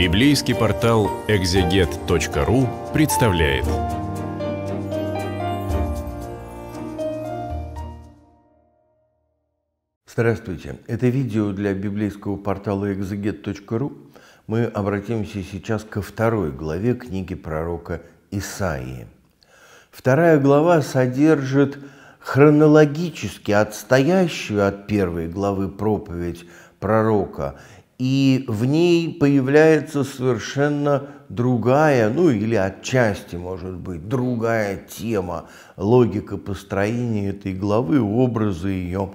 Библейский портал экзегет.ру представляет. Здравствуйте! Это видео для библейского портала экзегет.ру. Мы обратимся сейчас ко второй главе книги пророка Исаии. Вторая глава содержит хронологически отстоящую от первой главы проповедь пророка и в ней появляется совершенно другая, ну или отчасти, может быть, другая тема, логика построения этой главы, образы ее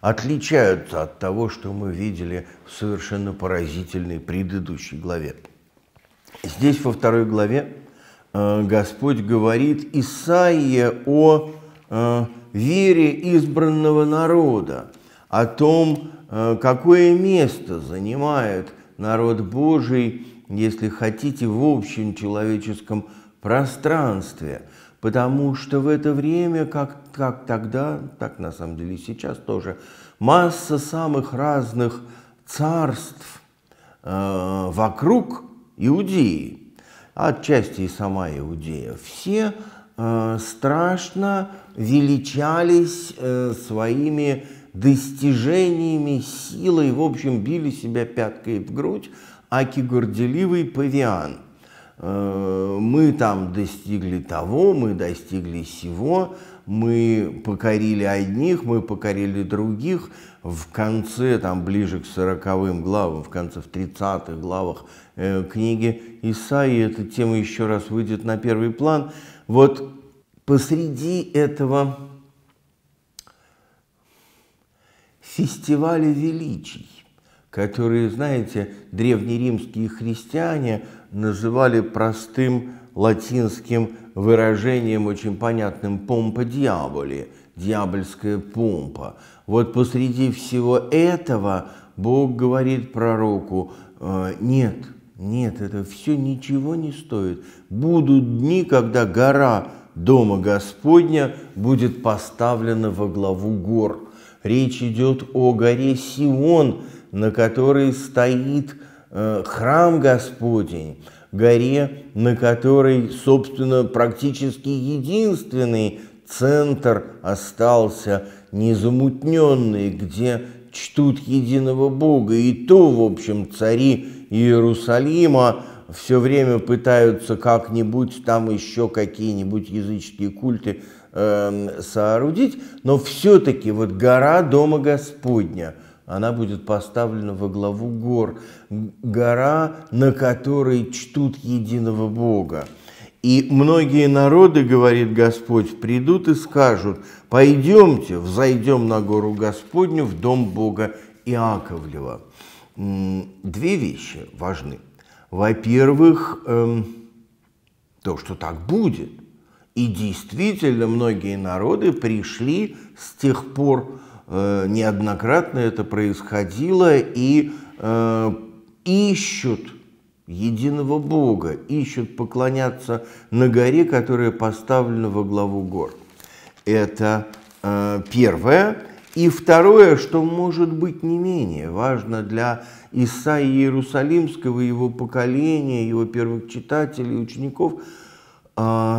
отличаются от того, что мы видели в совершенно поразительной предыдущей главе. Здесь во второй главе э, Господь говорит Исаия о э, вере избранного народа, о том, Э, какое место занимает народ Божий, если хотите, в общем человеческом пространстве, потому что в это время, как, как тогда, так на самом деле сейчас тоже, масса самых разных царств э, вокруг Иудеи, отчасти и сама Иудея, все э, страшно величались э, своими достижениями, силой, в общем, били себя пяткой в грудь, аки горделивый павиан. Э, мы там достигли того, мы достигли всего, мы покорили одних, мы покорили других. В конце, там ближе к сороковым главам, в конце в тридцатых главах э, книги Исаии эта тема еще раз выйдет на первый план. Вот посреди этого фестиваля величий, которые, знаете, древнеримские христиане называли простым латинским выражением, очень понятным «помпа дьяволи», дьявольская помпа. Вот посреди всего этого Бог говорит пророку, «Э, нет, нет, это все ничего не стоит. Будут дни, когда гора Дома Господня будет поставлена во главу гор – Речь идет о горе Сион, на которой стоит э, храм Господень, горе, на которой, собственно, практически единственный центр остался незамутненный, где чтут единого Бога. И то, в общем, цари Иерусалима все время пытаются как-нибудь там еще какие-нибудь языческие культы Эм, соорудить, но все-таки вот гора Дома Господня, она будет поставлена во главу гор, гора, на которой чтут единого Бога. И многие народы, говорит Господь, придут и скажут, пойдемте, взойдем на гору Господню в дом Бога Иаковлева. Две вещи важны. Во-первых, эм, то, что так будет. И действительно, многие народы пришли с тех пор, э, неоднократно это происходило, и э, ищут единого Бога, ищут поклоняться на горе, которая поставлена во главу гор. Это э, первое. И второе, что может быть не менее важно для Исаии Иерусалимского, его поколения, его первых читателей, учеников, э,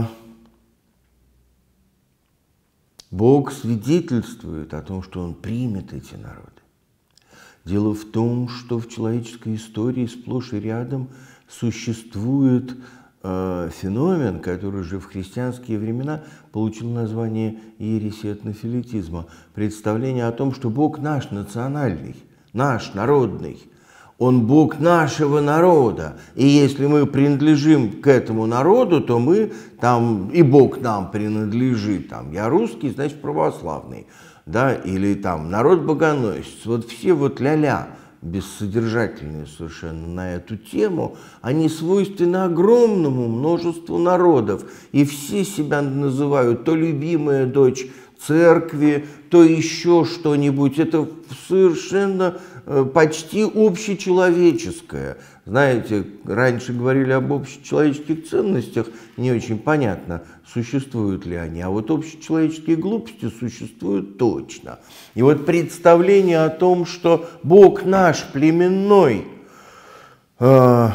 Бог свидетельствует о том, что Он примет эти народы. Дело в том, что в человеческой истории сплошь и рядом существует э, феномен, который же в христианские времена получил название ереси этнофилитизма. Представление о том, что Бог наш национальный, наш народный – он Бог нашего народа. И если мы принадлежим к этому народу, то мы там, и Бог нам принадлежит. Там, я русский, значит православный. Да? Или там народ богоносец. Вот все вот ля-ля бессодержательные совершенно на эту тему, они свойственны огромному множеству народов. И все себя называют то любимая дочь церкви, то еще что-нибудь. Это совершенно э, почти общечеловеческое. Знаете, раньше говорили об общечеловеческих ценностях, не очень понятно, существуют ли они, а вот общечеловеческие глупости существуют точно. И вот представление о том, что Бог наш племенной, э,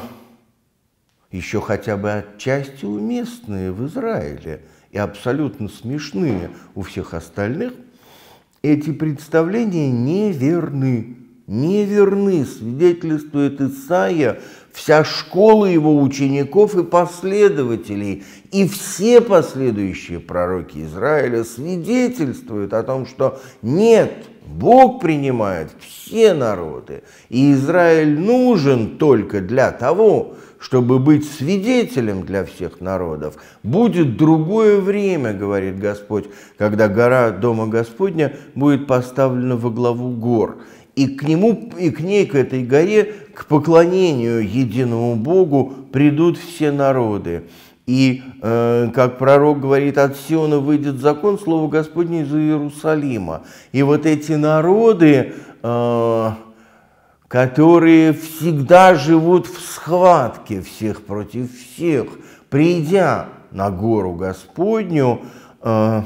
еще хотя бы отчасти уместные в Израиле, и абсолютно смешные у всех остальных, эти представления неверны. Неверны, свидетельствует Исаия, вся школа его учеников и последователей, и все последующие пророки Израиля свидетельствуют о том, что нет, Бог принимает все народы, и Израиль нужен только для того, чтобы быть свидетелем для всех народов. Будет другое время, говорит Господь, когда гора Дома Господня будет поставлена во главу гор. И к нему, и к ней, к этой горе, к поклонению единому Богу придут все народы. И, э, как пророк говорит, от Сиона выйдет закон, Слово Господне из Иерусалима. И вот эти народы, э, которые всегда живут в схватке всех против всех, придя на гору Господню, э,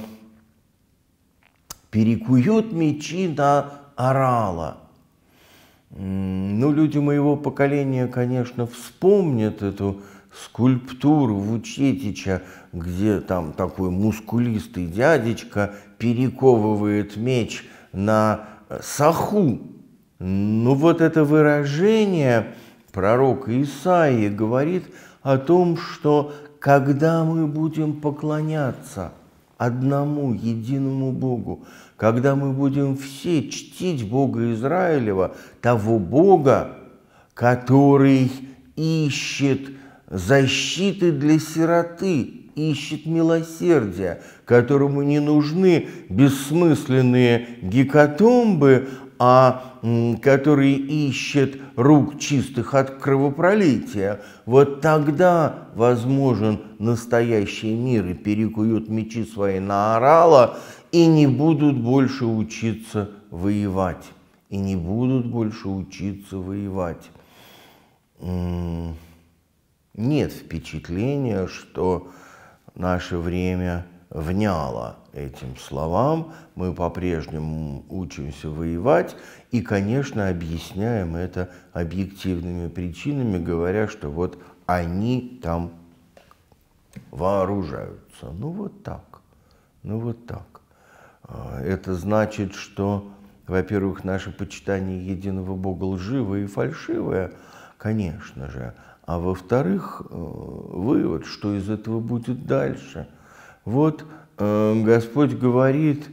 перекуют мечи на орала. Ну, люди моего поколения, конечно, вспомнят эту скульптуру Вучетича, где там такой мускулистый дядечка перековывает меч на э, саху, ну вот это выражение пророк Исаии говорит о том, что когда мы будем поклоняться одному единому Богу, когда мы будем все чтить Бога Израилева, того Бога, который ищет защиты для сироты, ищет милосердия, которому не нужны бессмысленные гекатомбы, а который ищет рук чистых от кровопролития, вот тогда возможен настоящий мир, и перекуют мечи свои на орала, и не будут больше учиться воевать. И не будут больше учиться воевать. Нет впечатления, что наше время вняло этим словам, мы по-прежнему учимся воевать и, конечно, объясняем это объективными причинами, говоря, что вот они там вооружаются. Ну вот так, ну вот так. А, это значит, что, во-первых, наше почитание единого Бога лживое и фальшивое, конечно же, а во-вторых, э, вывод, что из этого будет дальше. Вот Эм, Господь говорит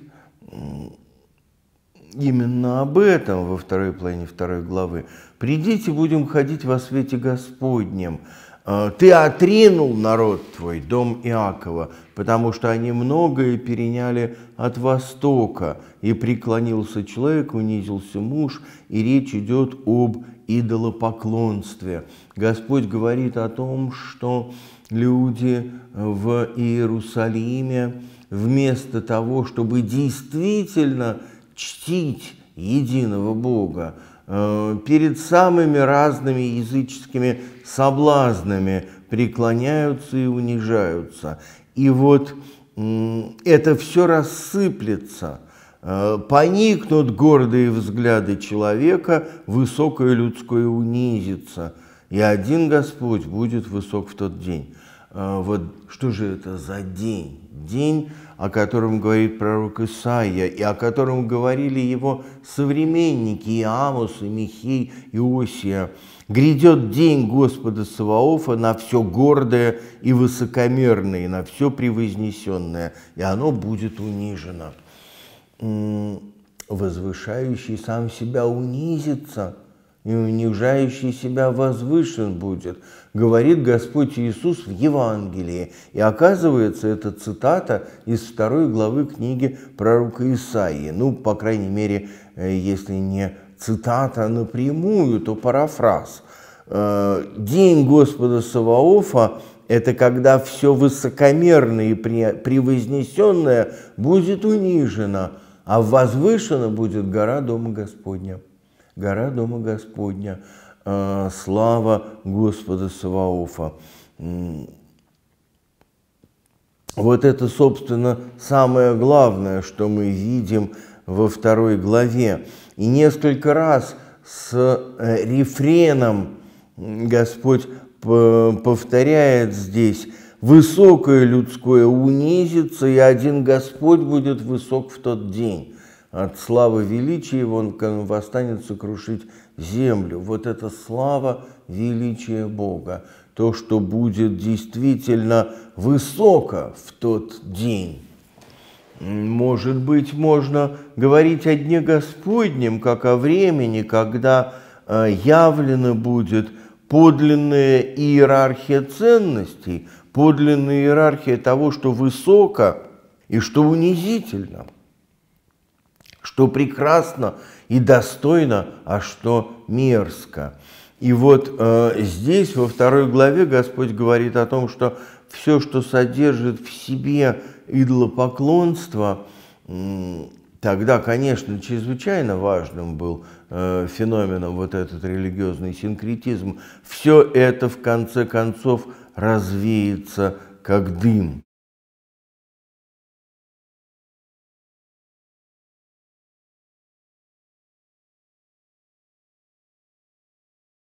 именно об этом во второй половине второй главы. «Придите, будем ходить во свете Господнем. Э, ты отринул народ твой, дом Иакова, потому что они многое переняли от Востока. И преклонился человек, унизился муж, и речь идет об идолопоклонстве. Господь говорит о том, что люди в Иерусалиме, вместо того, чтобы действительно чтить единого Бога э, перед самыми разными языческими соблазнами преклоняются и унижаются. И вот это все рассыплется, э, поникнут гордые взгляды человека, высокое людское унизится – и один Господь будет высок в тот день. А, вот что же это за день? День, о котором говорит пророк Исаия, и о котором говорили его современники и Амос, и Михей, и Осия. «Грядет день Господа Саваофа на все гордое и высокомерное, и на все превознесенное, и оно будет унижено». Возвышающий сам себя унизится – и унижающий себя возвышен будет, говорит Господь Иисус в Евангелии. И оказывается, это цитата из второй главы книги пророка Исаии. Ну, по крайней мере, э, если не цитата напрямую, то парафраз. Э, День Господа Саваофа – это когда все высокомерное и превознесенное будет унижено, а возвышена будет гора Дома Господня гора Дома Господня, а, слава Господа Саваофа. Вот это, собственно, самое главное, что мы видим во второй главе. И несколько раз с э, рефреном Господь повторяет здесь «высокое людское унизится, и один Господь будет высок в тот день» от славы величия его он восстанет сокрушить землю. Вот это слава величия Бога, то, что будет действительно высоко в тот день. Может быть, можно говорить о дне Господнем, как о времени, когда э, явлено будет подлинная иерархия ценностей, подлинная иерархия того, что высоко и что унизительно – что прекрасно и достойно, а что мерзко. И вот э, здесь, во второй главе, Господь говорит о том, что все, что содержит в себе идолопоклонство, тогда, конечно, чрезвычайно важным был э, феноменом вот этот религиозный синкретизм, все это в конце концов развеется как дым.